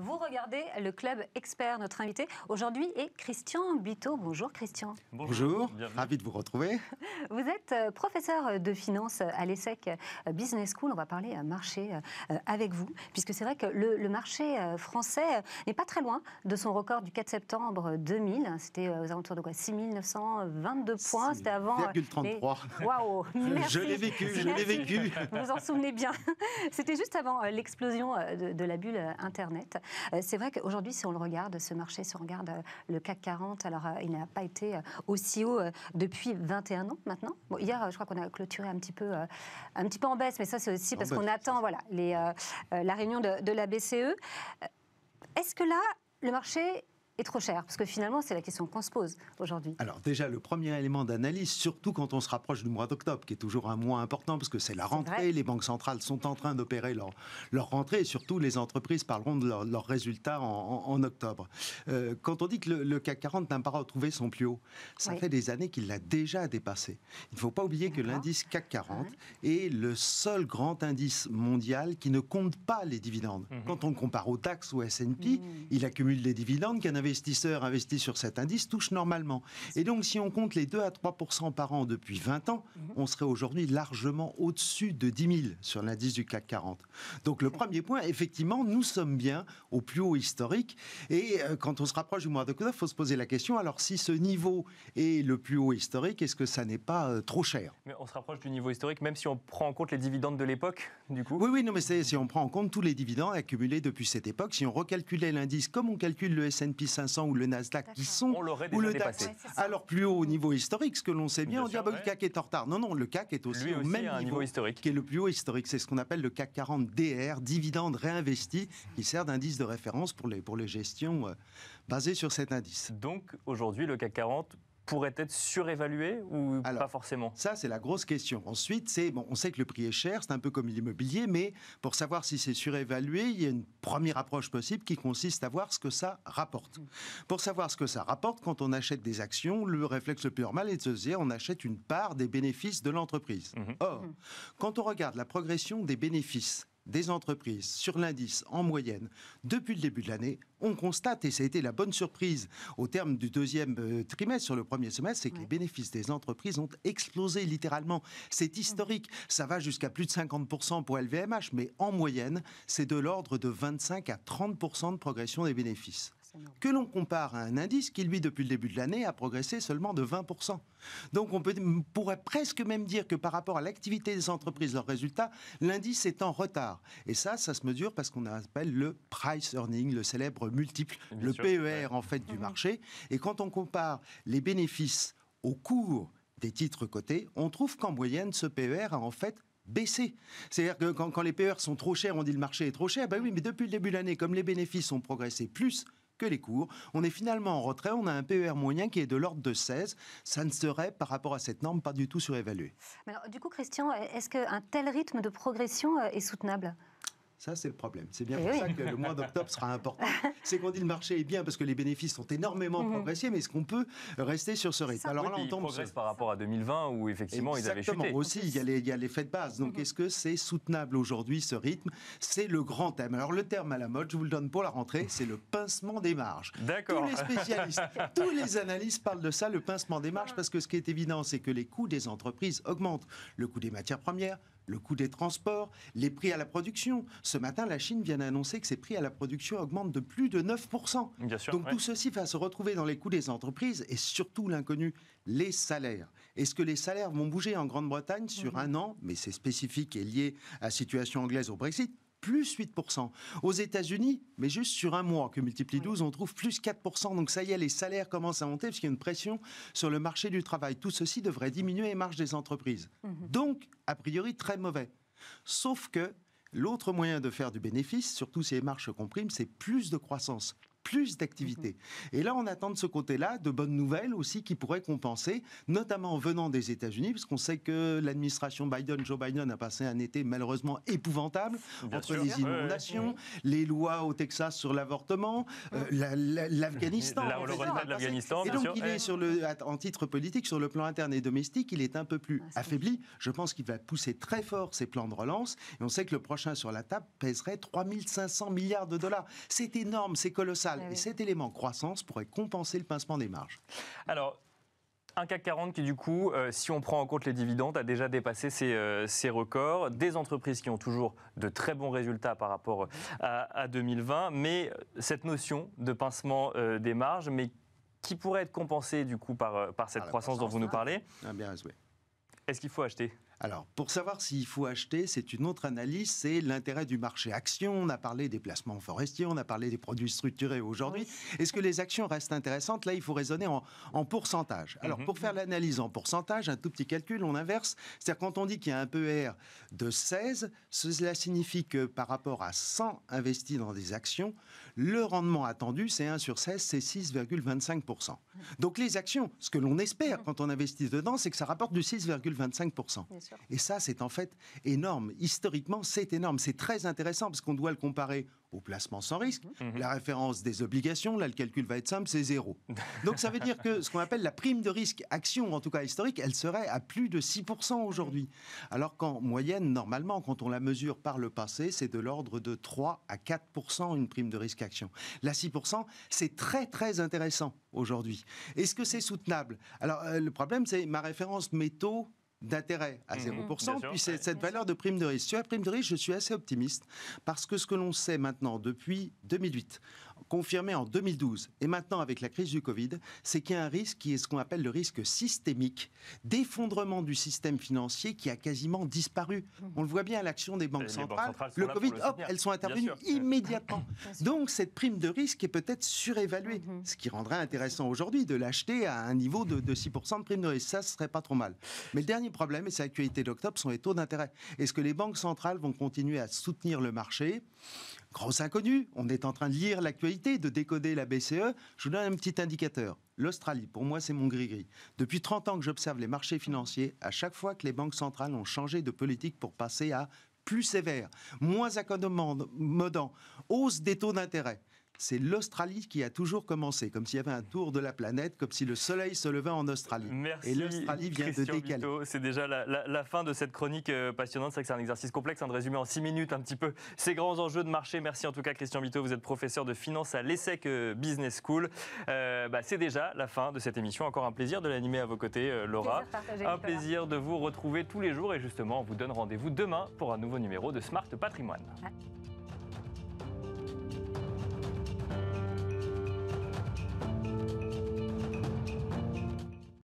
Vous regardez le Club Expert. Notre invité aujourd'hui est Christian Biteau. Bonjour Christian. Bonjour, ravi de vous retrouver. Vous êtes euh, professeur de finance à l'ESSEC euh, Business School. On va parler euh, marché avec vous, puisque c'est vrai que le, marché français n'est pas très loin de son record du 4 septembre 2000. C'était aux alentours de quoi 6922 points. C'était avant. 1,33. Waouh Je l'ai vécu, je l'ai vécu. Vous vous en souvenez bien. C'était juste avant l'explosion de la bulle Internet. Euh, c'est vrai qu'aujourd'hui, si on le regarde, ce marché, si on regarde euh, le CAC 40, alors euh, il n'a pas été aussi haut depuis 21 ans maintenant. hier, je crois qu'on a clôturé un petit peu, un petit peu en baisse, mais ça, c'est aussi parce qu'on attend voilà, les, la réunion de, de la BCE. Est-ce que là, le marché trop cher Parce que finalement, c'est la question qu'on se pose aujourd'hui. Alors déjà, le premier élément d'analyse, surtout quand on se rapproche du mois d'octobre, qui est toujours un mois important, parce que c'est la rentrée, les banques centrales sont en train d'opérer leur, leur rentrée, et surtout les entreprises parleront de leurs résultats en, octobre. Euh, quand on dit que le, CAC 40 n'a pas retrouvé son plus haut, ça fait des années qu'il l'a déjà dépassé. Il ne faut pas oublier que l'indice CAC 40 est le seul grand indice mondial qui ne compte pas les dividendes. Mmh. Quand on compare au DAX ou S&P, mmh. il accumule les dividendes qu'un investisseur investisseurs investis sur cet indice touchent normalement. Et donc, si on compte les 2 à 3 par an depuis 20 ans, mhm. on serait aujourd'hui largement au-dessus de 10 000 sur l'indice du CAC 40. Donc, le premier point, effectivement, nous sommes bien au plus haut historique. Et euh, quand on se rapproche du mois de d'octobre, il faut se poser la question alors, si ce niveau est le plus haut historique, est-ce que ça n'est pas euh, trop cher On se rapproche du niveau historique, même si on prend en compte les dividendes de l'époque, du coup Oui, oui, non, mais si on prend en compte tous les dividendes accumulés depuis cette époque, si on recalculait l'indice comme on calcule le SP 500 ou le Nasdaq qui sont, ou le DAX, Alors plus haut au niveau historique, ce que l'on sait bien, on dit ah, bah, le CAC est en retard. Non, non, le CAC est aussi, au même niveau, historique. Qui est le plus haut historique. C'est ce qu'on appelle le CAC 40 DR, dividende réinvesti, qui sert d'indice de référence pour les, pour les gestions euh, basées sur cet indice. Donc aujourd'hui, le CAC 40 pourrait être surévalué ou pas forcément Ça, c'est la grosse question. Ensuite, c'est bon, on sait que le prix est cher, c'est un peu comme l'immobilier, mais pour savoir si c'est surévalué, il y a une première approche possible qui consiste à voir ce que ça rapporte. Pour savoir ce que ça rapporte, quand on achète des actions, le réflexe le plus normal est de se dire on achète une part des bénéfices de l'entreprise. Mhm. Or, quand on regarde la progression des bénéfices des entreprises sur l'indice en moyenne depuis le début de l'année, on constate, et ça a été la bonne surprise au terme du deuxième euh, trimestre sur le premier semestre, c'est que les bénéfices des entreprises ont explosé littéralement. C'est historique. Ça va jusqu'à plus de 50% pour LVMH, mais en moyenne, c'est de l'ordre de 25 à 30% de progression des bénéfices que l'on compare à un indice qui, lui, depuis le début de l'année, a progressé seulement de 20%. Donc on, pourrait presque même dire que par rapport à l'activité des entreprises, leurs résultats, l'indice est en retard. Et ça, ça se mesure parce qu'on appelle le price earning, le célèbre multiple, le PER e en fait du mhm. marché. Et quand on compare les bénéfices au cours des titres cotés, on trouve qu'en moyenne, ce PER a en fait baissé. C'est-à-dire que quand, quand, les PER sont trop chers, on dit le marché est trop cher. Ben oui, mais depuis le début de l'année, comme les bénéfices ont progressé plus que les cours. On est finalement en retrait, on a un PER moyen qui est de l'ordre de 16. Ça ne serait, par rapport à cette norme, pas du tout surévalué. du coup, Christian, est-ce qu'un tel rythme de progression euh, est soutenable ça, c'est le problème. C'est bien eh pour ça que le mois d'octobre sera important. C'est qu'on dit le marché est bien parce que les bénéfices sont énormément mhm. progressés, mais est-ce qu'on peut rester sur ce rythme Alors oui, là, on tombe par rapport à 2020 où effectivement ils avaient chuté. Aussi, il y a les, il y a les faits de base. Donc mhm. est-ce que c'est soutenable aujourd'hui ce rythme C'est le grand thème. Alors le terme à la mode, je vous le donne pour la rentrée, c'est le pincement des marges. D'accord. Tous les spécialistes, tous les analystes parlent de ça, le pincement des marges, ah. parce que ce qui est évident, c'est que les coûts des entreprises augmentent. Le coût des matières premières, le coût des transports, les prix à la production. Ce matin, la Chine vient d'annoncer que ses prix à la production augmentent de plus de 9%. Donc tout ceci va se retrouver dans les coûts des entreprises et surtout l'inconnu, les salaires. Est-ce que les salaires vont bouger en Grande-Bretagne sur un an, mais c'est spécifique et lié à la situation anglaise au Brexit plus 8%. Aux États-Unis, mais juste sur un mois que multiplie 12, on trouve plus 4%. Donc ça y est, les salaires commencent à monter parce qu'il y a une pression sur le marché du travail. Tout ceci devrait diminuer les marges des entreprises. Mhm. Donc, a priori, très mauvais. Sauf que l'autre moyen de faire du bénéfice, surtout si les marges se compriment, c'est plus de croissance plus d'activités. Mhm. Et là, on attend de ce côté-là de bonnes nouvelles aussi qui pourraient compenser, notamment en venant des États-Unis, puisqu'on sait que l'administration Biden, Joe Biden, a passé un été malheureusement épouvantable entre les inondations, les lois au Texas sur l'avortement, l'Afghanistan. Euh, la, la, l'Afghanistan. Et donc, il est sur le, en titre politique, sur le plan interne et domestique, il est un peu plus ah, affaibli. Je pense qu'il va pousser très fort ses plans de relance. Et on sait que le prochain sur la table pèserait 3500 milliards de dollars. C'est énorme, c'est colossal. Eh et cet élément croissance pourrait compenser le pincement des marges. Alors, un CAC 40 qui, du coup, euh, si on prend en compte les dividendes, a déjà dépassé euh, ses, records. Des entreprises qui ont toujours de très bons résultats par rapport euh, à, 2020, mais cette notion de pincement des marges, mais qui pourrait être compensée, du coup, par, par cette croissance, dont vous nous parlez. Hein. Ah, bien, oui. Est-ce qu'il faut acheter alors, pour savoir s'il faut acheter, c'est une autre analyse, c'est l'intérêt du marché action. On a parlé des placements forestiers, on a parlé des produits structurés aujourd'hui. Est-ce que les actions restent intéressantes Là, il faut raisonner en, pourcentage. Alors, mhm. pour faire l'analyse en pourcentage, un tout petit calcul, on inverse. C'est-à-dire, quand on dit qu'il y a un PER de 16, cela signifie que par rapport à 100 investis dans des actions, le rendement attendu, c'est 1 sur 16, c'est 6,25%. Donc, les actions, ce que l'on espère mmh. quand on investit dedans, c'est que ça rapporte du 6,25%. Et ça, c'est en fait énorme. Historiquement, c'est énorme. C'est très intéressant parce qu'on doit le comparer au placement sans risque. Mhm. Mhm. La référence des obligations, là, le calcul va être simple, c'est zéro. Donc ça veut dire que ce qu'on appelle la prime de risque action, en tout cas historique, elle serait à plus de 6% aujourd'hui. Alors qu'en moyenne, normalement, quand on la mesure par le passé, c'est de l'ordre de 3 à 4% une prime de risque action. La 6%, c'est très très intéressant aujourd'hui. Est-ce que c'est soutenable Alors euh, le problème, c'est ma référence métaux d'intérêt à 0%, mhm. puis c'est cette valeur de prime de risque. Sur la prime de risque, je suis assez optimiste parce que ce que l'on sait maintenant depuis 2008, confirmé en 2012 et maintenant avec la crise du Covid, c'est qu'il y a un risque qui est ce qu'on appelle le risque systémique d'effondrement du système financier qui a quasiment disparu. Mmh. On le voit bien à l'action des banques centrales. le Covid, hop, elles sont intervenues immédiatement. Donc cette prime de risque est peut-être surévaluée, mmh. ce qui rendrait intéressant aujourd'hui de l'acheter à un niveau de, 6% de prime de risque. Ça, ce serait pas trop mal. Mais le dernier problème, et c'est l'actualité d'octobre, sont les taux d'intérêt. Est-ce que les banques centrales vont continuer à soutenir le marché grosse inconnue. On est en train de lire l'actualité, de décoder la BCE. Je vous donne un petit indicateur. L'Australie, pour moi, c'est mon gris-gris. Depuis 30 ans que j'observe les marchés financiers, à chaque fois que les banques centrales ont changé de politique pour passer à plus sévère, moins accommodant, hausse des taux d'intérêt, c'est l'Australie qui a toujours commencé, comme s'il y avait un tour de la planète, comme si le soleil se levait en Australie. Merci. Et Christian de C'est déjà la, fin de cette chronique euh, passionnante. C'est vrai que c'est un exercice complexe hein, de résumer en six minutes un petit peu ces grands enjeux de marché. Merci en tout cas, Christian Vito. Vous êtes professeur de finance à l'ESSEC euh, Business School. Euh, bah, c'est déjà la fin de cette émission. Encore un plaisir de l'animer à vos côtés, Laura. un plaisir de vous retrouver tous les jours. Et justement, on vous donne rendez-vous demain pour un nouveau numéro de Smart Patrimoine.